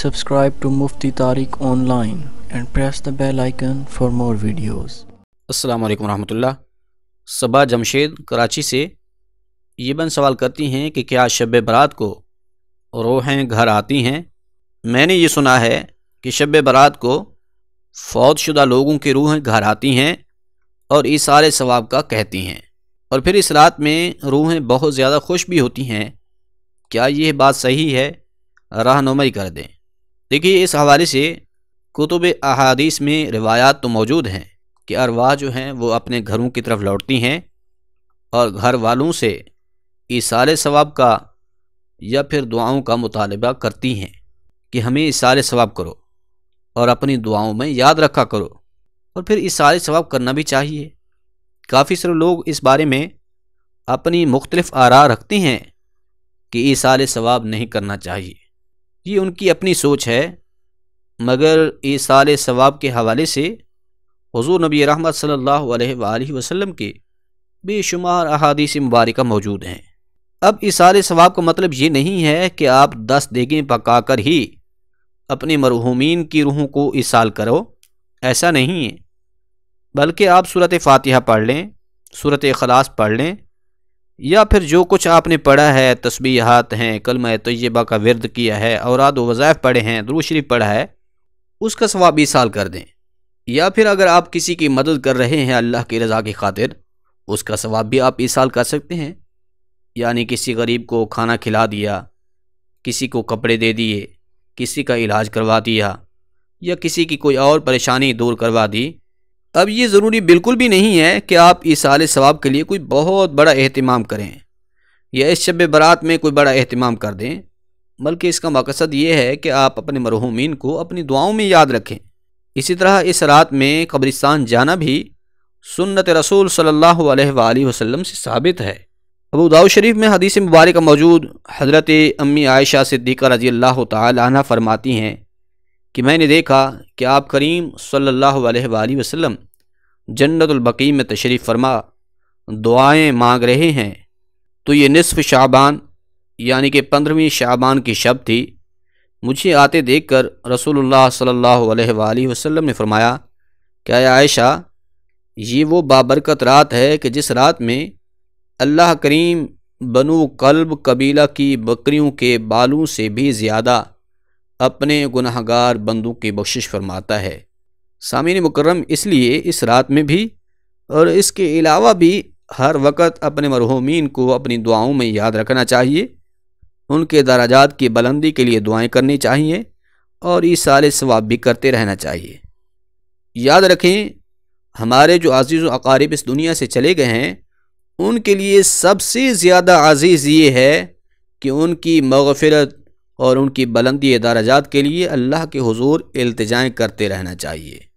subscribe to Mufti Tariq online and press the bell icon for more videos. अस्सलाम वालेकुम रहमतुल्लाह सबा जमशेद कराची से ये बन सवाल करती हैं कि क्या शब बारात को रोहें घर आती हैं मैंने ये सुना है कि शब बारात को फौतशुदा लोगों की रूहें घर आती हैं और इस सारे सवाब का कहती हैं और फिर इस रात में रूहें बहुत ज़्यादा खुश भी होती हैं क्या यह बात सही है रहनुमाई कर दें देखिए इस हवाले से कुतुब अहादीस में रिवायात तो मौजूद हैं कि अरवा जो हैं वो अपने घरों की तरफ लौटती हैं और घर वालों से इसार सवाब का या फिर दुआओं का मुतालबा करती हैं कि हमें इसार सवाब करो और अपनी दुआओं में याद रखा करो और फिर इसार सवाब करना भी चाहिए काफ़ी सारे लोग इस बारे में अपनी मुख्तलिफ़ आरा रखते हैं कि इसार सवाब नहीं करना चाहिए ये उनकी अपनी सोच है मगर ये साल सवाब के हवाले से हजूर नबी रहमत सल्ला वसम के बेशुमार अहादीस मुबारक मौजूद हैं अब इसार सवाब का मतलब ये नहीं है कि आप दस देगें पका कर ही अपने मरहूमिन की रूहों को इसाल करो ऐसा नहीं है बल्कि आप सूरत फ़ातिहा पढ़ लें सूरत खलास पढ़ लें या फिर जो कुछ आपने पढ़ा है तस्बीहात हैं कलम तयबा का विरद किया है औराद वज़ायफ़ पढ़े हैं दूसरी पढ़ा है उसका सवाब साल कर दें या फिर अगर आप किसी की मदद कर रहे हैं अल्लाह की रज़ा की खातिर उसका सवाब भी आप इस साल कर सकते हैं यानी किसी गरीब को खाना खिला दिया किसी को कपड़े दे दिए किसी का इलाज करवा दिया या किसी की कोई और परेशानी दूर करवा दी अब ये ज़रूरी बिल्कुल भी नहीं है कि आप इस आल सवाब के लिए कोई बहुत बड़ा अहतमाम करें या इस शब बारात में कोई बड़ा अहतमाम कर दें बल्कि इसका मकसद ये है कि आप अपने मरहूमिन को अपनी दुआओं में याद रखें इसी तरह इस रात में कब्रिस्तान जाना भी सुन्नत रसूल सल्ला वसम से साबित है अबू दाऊ शरीफ में हदीस मुबारक मौजूद हज़रत अम्मी आयशा सिद्दीक़ा रजी अल्लाह तरमाती हैं कि मैंने देखा कि आप करीम सल्ला वसलम जन्नतबकी में तशरीफ़ फरमा दुआएँ मांग रहे हैं तो ये नसफ़ शाबान यानी कि पंद्रहवीं शाबान की शब थी मुझे आते देख कर रसोल्ला सल्ला वसम ने फरमाया क्या आयशा ये वो बाबरकत रात है कि जिस रात में अल्लाह करीम बनु कल्ब कबीला की बकरियों के बालों से भी ज़्यादा अपने गुनाहगार बंदूक की बख्शिश फरमाता है सामिन मुकर्रम इसलिए इस रात में भी और इसके अलावा भी हर वक़्त अपने मरहूमिन को अपनी दुआओं में याद रखना चाहिए उनके दराजात की बुलंदी के लिए दुआएं करनी चाहिए और इस साल सवाब भी करते रहना चाहिए याद रखें हमारे जो अजीज़ अकारीब इस दुनिया से चले गए हैं उनके लिए सबसे ज़्यादा अजीज़ ये है कि उनकी मगफ़रत और उनकी बुलंदी दराजात के लिए अल्लाह के हजूर अल्तजाएँ करते रहना चाहिए